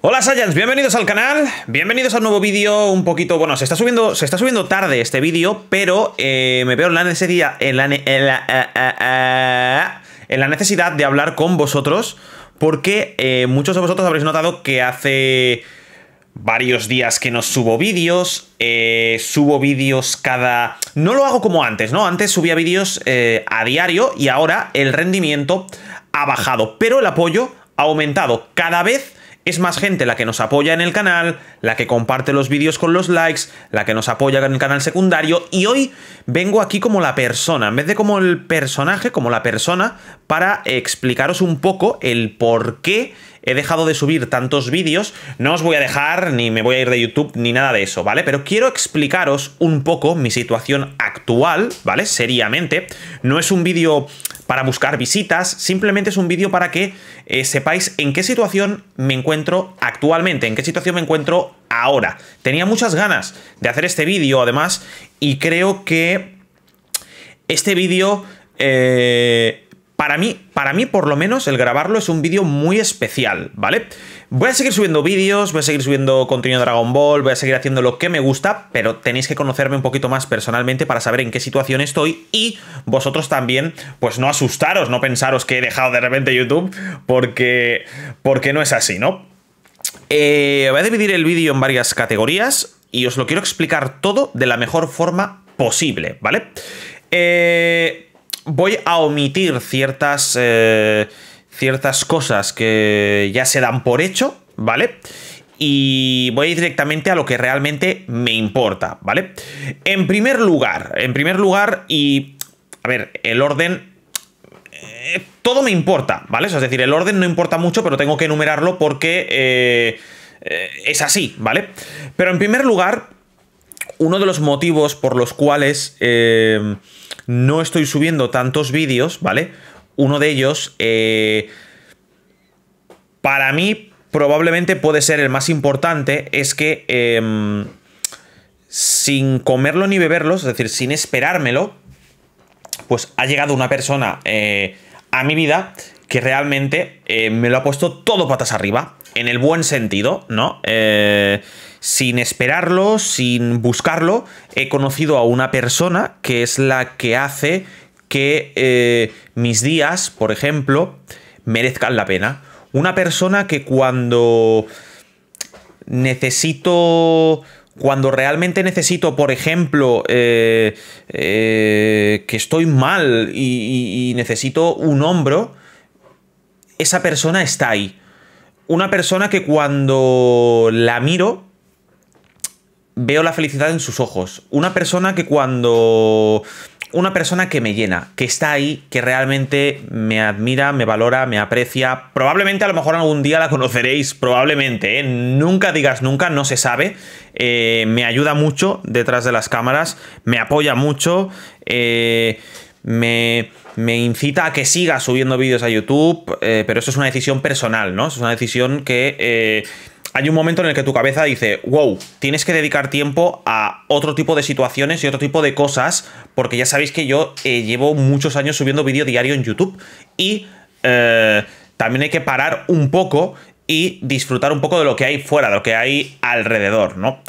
Hola Saiyans, bienvenidos al canal, bienvenidos al nuevo vídeo un poquito, bueno, se está subiendo, se está subiendo tarde este vídeo, pero eh, me veo en la necesidad, en eh, eh, en, la, necesidad de hablar con vosotros, porque muchos de vosotros habréis notado que hace varios días que no subo vídeos, subo vídeos cada... No lo hago como antes, ¿no? Antes subía vídeos a diario y ahora el rendimiento ha bajado, pero el apoyo ha aumentado cada vez es más gente la que nos apoya en el canal, la que comparte los vídeos con los likes, la que nos apoya en el canal secundario y hoy vengo aquí como la persona, en vez de como el personaje, como la persona, para explicaros un poco el por qué he dejado de subir tantos vídeos, no os voy a dejar ni me voy a ir de YouTube ni nada de eso, ¿vale? Pero quiero explicaros un poco mi situación actual, ¿vale? Seriamente. No es un vídeo para buscar visitas, simplemente es un vídeo para que eh, sepáis en qué situación me encuentro actualmente, en qué situación me encuentro ahora. Tenía muchas ganas de hacer este vídeo además y creo que este vídeo... Eh, para mí, para mí, por lo menos, el grabarlo es un vídeo muy especial, ¿vale? Voy a seguir subiendo vídeos, voy a seguir subiendo contenido de Dragon Ball, voy a seguir haciendo lo que me gusta, pero tenéis que conocerme un poquito más personalmente para saber en qué situación estoy y vosotros también, pues no asustaros, no pensaros que he dejado de repente YouTube, porque, porque no es así, ¿no? Eh, voy a dividir el vídeo en varias categorías y os lo quiero explicar todo de la mejor forma posible, ¿vale? Eh, voy a omitir ciertas, eh, ciertas cosas que ya se dan por hecho, ¿vale? Y voy a ir directamente a lo que realmente me importa, ¿vale? En primer lugar, en primer lugar, y... A ver, el orden eh, todo me importa, ¿vale? es decir, el orden no importa mucho, pero tengo que enumerarlo porque eh, es así, ¿vale? Pero en primer lugar, uno de los motivos por los cuales no estoy subiendo tantos vídeos, ¿vale? Uno de ellos, eh, para mí, probablemente puede ser el más importante, es que em, sin comerlo ni beberlo, es decir, sin esperármelo, pues ha llegado una persona eh, a mi vida que realmente eh, me lo ha puesto todo patas arriba en el buen sentido, ¿no? Eh, sin esperarlo, sin buscarlo, he conocido a una persona que es la que hace que eh, mis días, por ejemplo, merezcan la pena. Una persona que cuando necesito cuando realmente necesito, por ejemplo, eh, que estoy mal y, necesito un hombro, esa persona está ahí una persona que cuando la miro veo la felicidad en sus ojos. Una persona que cuando... Una persona que me llena, que está ahí, que realmente me admira, me valora, me aprecia. Probablemente a lo mejor algún día la conoceréis, probablemente. ¿eh? Nunca digas nunca, no se sabe. Eh, me ayuda mucho detrás de las cámaras, me apoya mucho. Eh, me, me incita a que siga subiendo vídeos a YouTube, eh, pero eso es una decisión personal, ¿no? Es una decisión que... Eh, hay un momento en el que tu cabeza dice, wow, tienes que dedicar tiempo a otro tipo de situaciones y otro tipo de cosas, porque ya sabéis que yo eh, llevo muchos años subiendo vídeo diario en YouTube y también hay que parar un poco y disfrutar un poco de lo que hay fuera, de lo que hay alrededor, ¿no?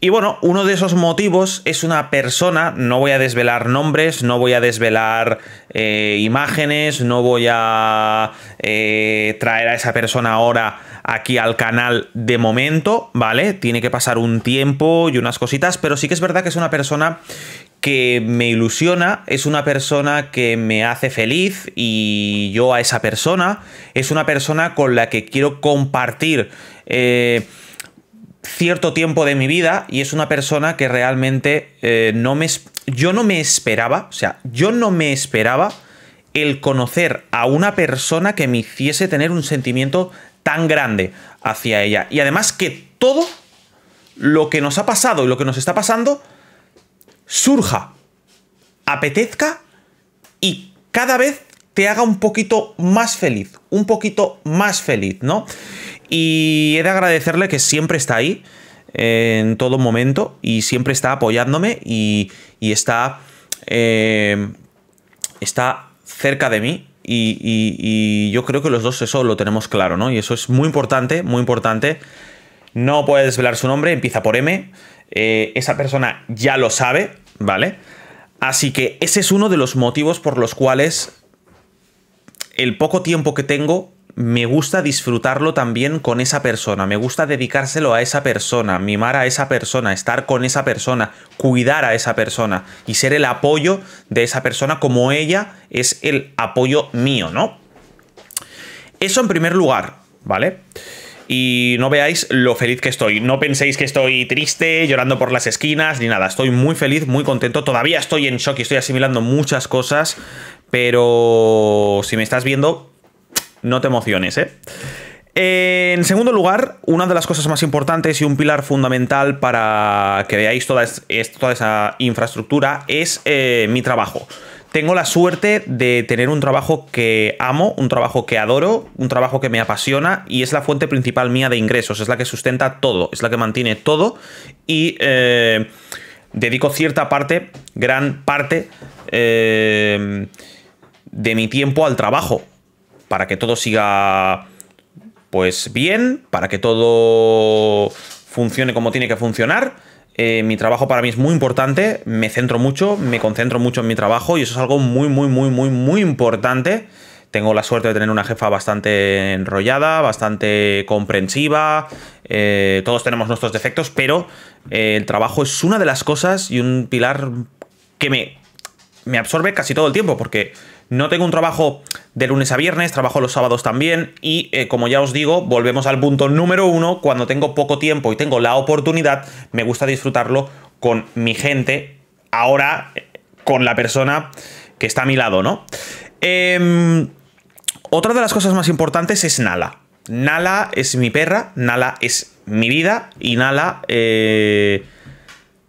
Y bueno, uno de esos motivos es una persona, no voy a desvelar nombres, no voy a desvelar eh, imágenes, no voy a eh, traer a esa persona ahora aquí al canal de momento, ¿vale? Tiene que pasar un tiempo y unas cositas, pero sí que es verdad que es una persona que me ilusiona, es una persona que me hace feliz y yo a esa persona es una persona con la que quiero compartir eh, cierto tiempo de mi vida y es una persona que realmente eh, no me... Yo no me esperaba, o sea, yo no me esperaba el conocer a una persona que me hiciese tener un sentimiento tan grande hacia ella. Y además que todo lo que nos ha pasado y lo que nos está pasando surja, apetezca y cada vez te haga un poquito más feliz, un poquito más feliz, ¿no? Y he de agradecerle que siempre está ahí eh, en todo momento y siempre está apoyándome y, está, eh, está cerca de mí y, y, yo creo que los dos eso lo tenemos claro, ¿no? Y eso es muy importante, muy importante. No puede desvelar su nombre, empieza por M. Eh, esa persona ya lo sabe, ¿vale? Así que ese es uno de los motivos por los cuales el poco tiempo que tengo me gusta disfrutarlo también con esa persona, me gusta dedicárselo a esa persona, mimar a esa persona, estar con esa persona, cuidar a esa persona y ser el apoyo de esa persona como ella es el apoyo mío, ¿no? Eso en primer lugar, ¿vale? vale y no veáis lo feliz que estoy. No penséis que estoy triste, llorando por las esquinas, ni nada. Estoy muy feliz, muy contento. Todavía estoy en shock y estoy asimilando muchas cosas, pero si me estás viendo, no te emociones, ¿eh? En segundo lugar, una de las cosas más importantes y un pilar fundamental para que veáis toda, esa infraestructura es eh, mi trabajo. Tengo la suerte de tener un trabajo que amo, un trabajo que adoro, un trabajo que me apasiona y es la fuente principal mía de ingresos, es la que sustenta todo, es la que mantiene todo y eh, dedico cierta parte, gran parte eh, de mi tiempo al trabajo para que todo siga pues bien, para que todo funcione como tiene que funcionar eh, mi trabajo para mí es muy importante, me centro mucho, me concentro mucho en mi trabajo y eso es algo muy, muy, muy, muy, muy importante. Tengo la suerte de tener una jefa bastante enrollada, bastante comprensiva, eh, todos tenemos nuestros defectos, pero eh, el trabajo es una de las cosas y un pilar que me, me absorbe casi todo el tiempo, porque no tengo un trabajo de lunes a viernes, trabajo los sábados también y eh, como ya os digo, volvemos al punto número uno, cuando tengo poco tiempo y tengo la oportunidad, me gusta disfrutarlo con mi gente, ahora eh, con la persona que está a mi lado, ¿no? Em, otra de las cosas más importantes es Nala. Nala es mi perra, Nala es mi vida y Nala, eh,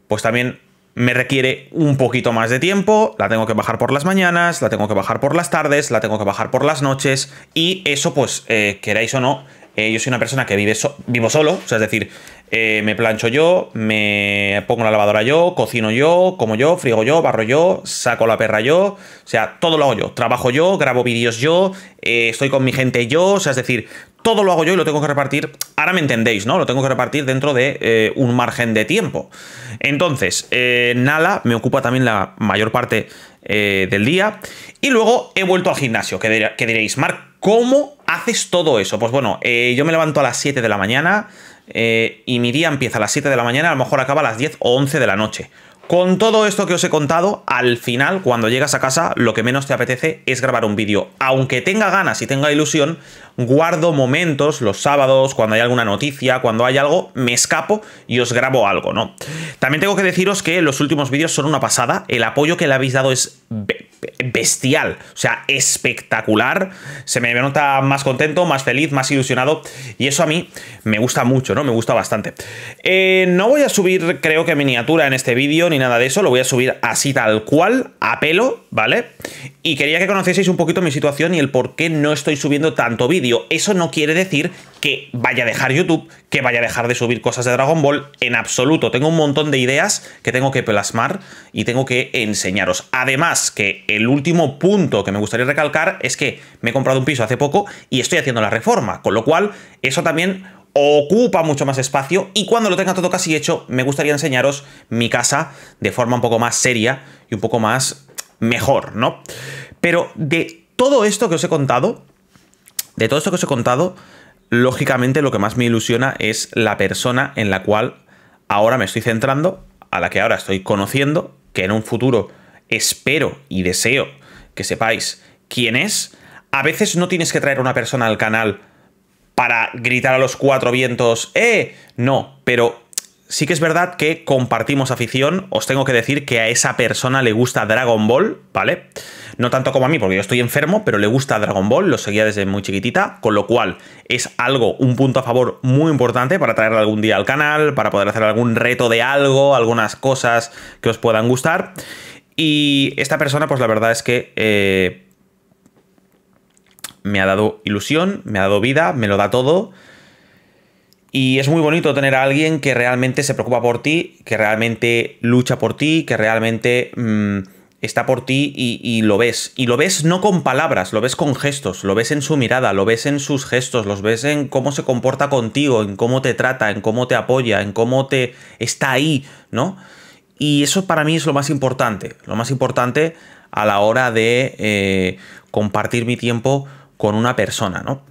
pues también me requiere un poquito más de tiempo, la tengo que bajar por las mañanas, la tengo que bajar por las tardes, la tengo que bajar por las noches y eso pues eh, queráis o no, eh, yo soy una persona que vive vivo solo, o sea, es decir, eh, me plancho yo, me pongo la lavadora yo, cocino yo, como yo, friego yo, barro yo, saco la perra yo, o sea, todo lo hago yo. Trabajo yo, grabo vídeos yo, eh, estoy con mi gente yo, o sea, es decir, todo lo hago yo y lo tengo que repartir. Ahora me entendéis, ¿no? Lo tengo que repartir dentro de eh, un margen de tiempo. Entonces, Nala me ocupa también la mayor parte del día. Y luego he vuelto al gimnasio, que, diréis, Marc, ¿cómo haces todo eso? Pues bueno, yo me levanto a las 7 de la mañana. Eh, y mi día empieza a las 7 de la mañana, a lo mejor acaba a las 10 o 11 de la noche. Con todo esto que os he contado, al final, cuando llegas a casa, lo que menos te apetece es grabar un vídeo. Aunque tenga ganas y tenga ilusión, guardo momentos, los sábados, cuando hay alguna noticia, cuando hay algo, me escapo y os grabo algo, ¿no? También tengo que deciros que los últimos vídeos son una pasada, el apoyo que le habéis dado es bestial, o sea, espectacular. Se me nota más contento, más feliz, más ilusionado y eso a mí me gusta mucho, ¿no? Me gusta bastante. Eh, no voy a subir, creo que miniatura en este vídeo ni nada de eso, lo voy a subir así tal cual, a pelo, ¿vale? Y quería que conocieseis un poquito mi situación y el por qué no estoy subiendo tanto vídeo. Eso no quiere decir que vaya a dejar YouTube, que vaya a dejar de subir cosas de Dragon Ball en absoluto. Tengo un montón de ideas que tengo que plasmar y tengo que enseñaros. Además que el último punto que me gustaría recalcar es que me he comprado un piso hace poco y estoy haciendo la reforma, con lo cual eso también ocupa mucho más espacio y cuando lo tenga todo casi hecho me gustaría enseñaros mi casa de forma un poco más seria y un poco más mejor, ¿no? Pero de todo esto que os he contado, de todo esto que os he contado, lógicamente lo que más me ilusiona es la persona en la cual ahora me estoy centrando, a la que ahora estoy conociendo, que en un futuro espero y deseo que sepáis quién es. A veces no tienes que traer una persona al canal para gritar a los cuatro vientos, ¡eh! No, pero sí que es verdad que compartimos afición. Os tengo que decir que a esa persona le gusta Dragon Ball, ¿vale? No tanto como a mí, porque yo estoy enfermo, pero le gusta Dragon Ball, lo seguía desde muy chiquitita, con lo cual es algo, un punto a favor muy importante para traerla algún día al canal, para poder hacer algún reto de algo, algunas cosas que os puedan gustar. Y esta persona, pues la verdad es que eh, me ha dado ilusión, me ha dado vida, me lo da todo. Y es muy bonito tener a alguien que realmente se preocupa por ti, que realmente lucha por ti, que realmente mm, está por ti y, y, lo ves. Y lo ves no con palabras, lo ves con gestos, lo ves en su mirada, lo ves en sus gestos, los ves en cómo se comporta contigo, en cómo te trata, en cómo te apoya, en cómo te está ahí, ¿no? Y eso para mí es lo más importante, lo más importante a la hora de eh, compartir mi tiempo con una persona, ¿no?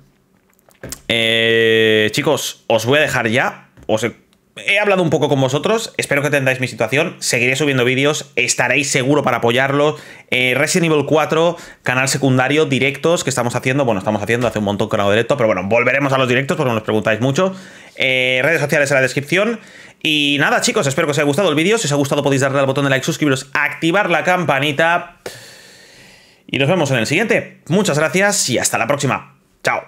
Eh, chicos, os voy a dejar ya. Os he, hablado un poco con vosotros. Espero que entendáis mi situación. Seguiré subiendo vídeos. Estaréis seguro para apoyarlo. Eh, Resident Evil 4, canal secundario, directos que estamos haciendo. Bueno, estamos haciendo hace un montón que no directo, pero bueno, volveremos a los directos porque nos preguntáis mucho. redes sociales en la descripción. Y nada, chicos, espero que os haya gustado el vídeo. Si os ha gustado podéis darle al botón de like, suscribiros, activar la campanita. Y nos vemos en el siguiente. Muchas gracias y hasta la próxima. Chao.